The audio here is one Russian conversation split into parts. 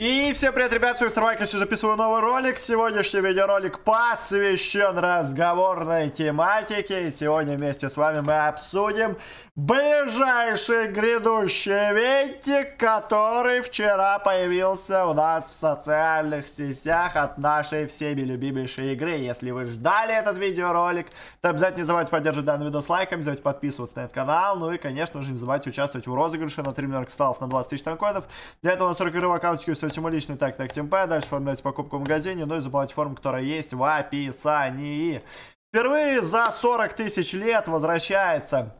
И всем привет, ребят, с вами Старвайк, я записываю новый ролик. Сегодняшний видеоролик посвящен разговорной тематике. И сегодня вместе с вами мы обсудим ближайший грядущий винтик, который вчера появился у нас в социальных сетях от нашей всеми любимейшей игры. Если вы ждали этот видеоролик, то обязательно не забывайте поддерживать данный видос лайком, не забывайте подписываться на этот канал, ну и, конечно же, не забывайте участвовать в розыгрыше на 3 миллиона кристаллов на 20 тысяч танкоидов. Для этого настройка игры в аккаунте оплачивать ему личный так, так, тем дальше оформлять покупку в магазине, ну и заполнять форму, которая есть в описании. Впервые за 40 тысяч лет возвращается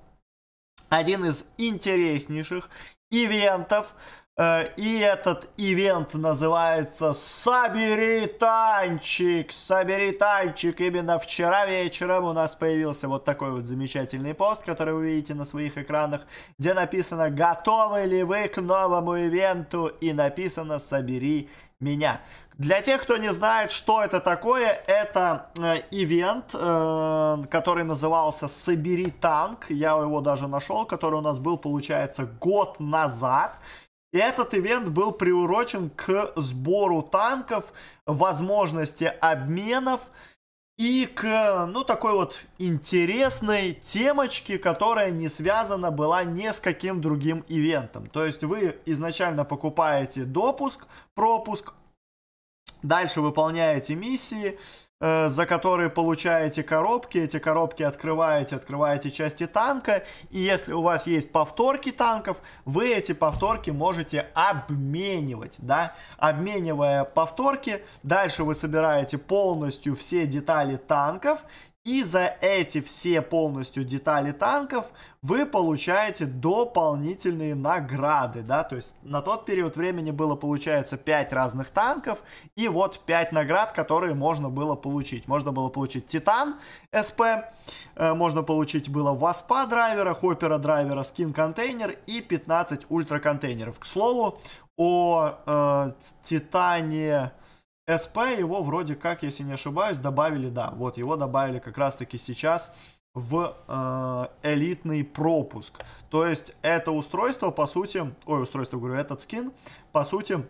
один из интереснейших ивентов Э, и этот ивент называется «Собери танчик!» «Собери танчик!» Именно вчера вечером у нас появился вот такой вот замечательный пост, который вы видите на своих экранах, где написано «Готовы ли вы к новому ивенту?» и написано «Собери меня». Для тех, кто не знает, что это такое, это э, ивент, э, который назывался «Собери танк». Я его даже нашел, который у нас был, получается, год назад. Этот ивент был приурочен к сбору танков, возможности обменов и к, ну, такой вот интересной темочке, которая не связана была ни с каким другим ивентом. То есть вы изначально покупаете допуск, пропуск, дальше выполняете миссии, Э, за которые получаете коробки, эти коробки открываете, открываете части танка, и если у вас есть повторки танков, вы эти повторки можете обменивать, да, обменивая повторки, дальше вы собираете полностью все детали танков, и за эти все полностью детали танков вы получаете дополнительные награды, да, то есть на тот период времени было, получается, 5 разных танков, и вот 5 наград, которые можно было получить. Можно было получить Титан СП, э, можно получить было Васпа драйвера, Хоппера драйвера, Скин контейнер и 15 ультра контейнеров. К слову, о э, Титане СП его вроде как, если не ошибаюсь, добавили, да, вот его добавили как раз-таки сейчас в э, элитный пропуск. То есть это устройство, по сути, ой, устройство, говорю, этот скин, по сути,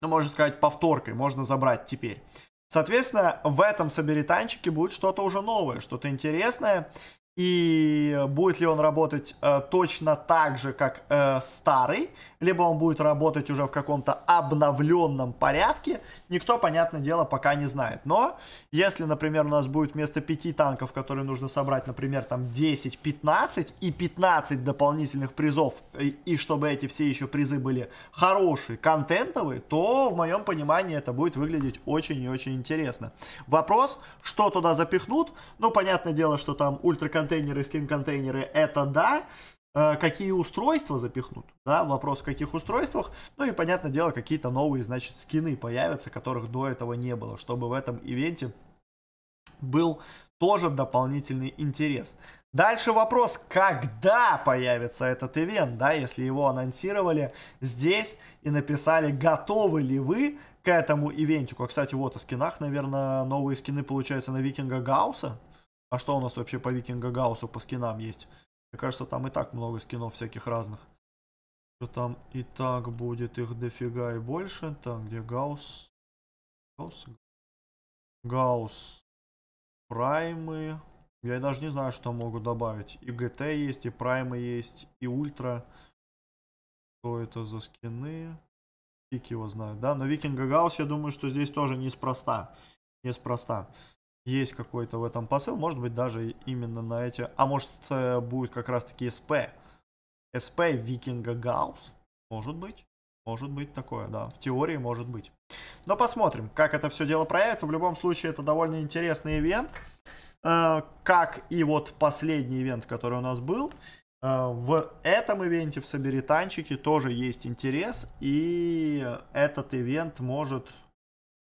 ну, можно сказать, повторкой можно забрать теперь. Соответственно, в этом соберетанчике будет что-то уже новое, что-то интересное и э, будет ли он работать э, точно так же, как э, старый, либо он будет работать уже в каком-то обновленном порядке, никто, понятное дело, пока не знает. Но если, например, у нас будет вместо 5 танков, которые нужно собрать, например, там 10-15 и 15 дополнительных призов, и, э, и чтобы эти все еще призы были хорошие, контентовые, то, в моем понимании, это будет выглядеть очень и очень интересно. Вопрос, что туда запихнут? Ну, понятное дело, что там ультраконтентовые контейнеры, скин контейнеры, это да. Э, какие устройства запихнут, да, вопрос в каких устройствах. Ну и, понятное дело, какие-то новые, значит, скины появятся, которых до этого не было, чтобы в этом ивенте был тоже дополнительный интерес. Дальше вопрос, когда появится этот ивент, да, если его анонсировали здесь и написали, готовы ли вы к этому ивентику. А, кстати, вот о скинах, наверное, новые скины получаются на Викинга Гауса. А что у нас вообще по Викинга Гаусу по скинам есть? Мне кажется, там и так много скинов всяких разных. Что там и так будет их дофига и больше. Там где Гаус, Гаус, Гаусс. Праймы. Я даже не знаю, что там могут добавить. И ГТ есть, и праймы есть, и ультра. Что это за скины? Фиг его знает, да? Но Викинга Гаус я думаю, что здесь тоже неспроста. Неспроста есть какой-то в этом посыл, может быть даже именно на эти, а может э, будет как раз таки СП, СП Викинга Гаус, может быть, может быть такое, да, в теории может быть. Но посмотрим, как это все дело проявится, в любом случае это довольно интересный ивент, э, как и вот последний ивент, который у нас был. Э, в этом ивенте, в Собеританчике, тоже есть интерес, и этот ивент может,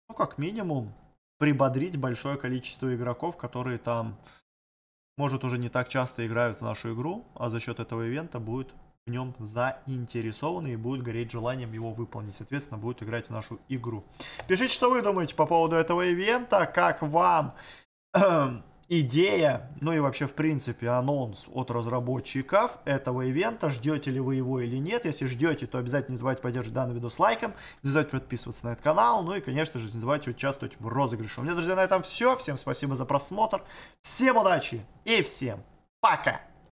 ну, как минимум, прибодрить большое количество игроков, которые там, может, уже не так часто играют в нашу игру, а за счет этого ивента будет в нем заинтересованы и будут гореть желанием его выполнить. Соответственно, будут играть в нашу игру. Пишите, что вы думаете по поводу этого ивента, как вам идея, ну и вообще в принципе анонс от разработчиков этого ивента. Ждете ли вы его или нет? Если ждете, то обязательно не забывайте поддерживать данный видос лайком, не забывайте подписываться на этот канал, ну и конечно же не забывайте участвовать в розыгрыше. У меня, друзья, на этом все. Всем спасибо за просмотр, всем удачи и всем пока!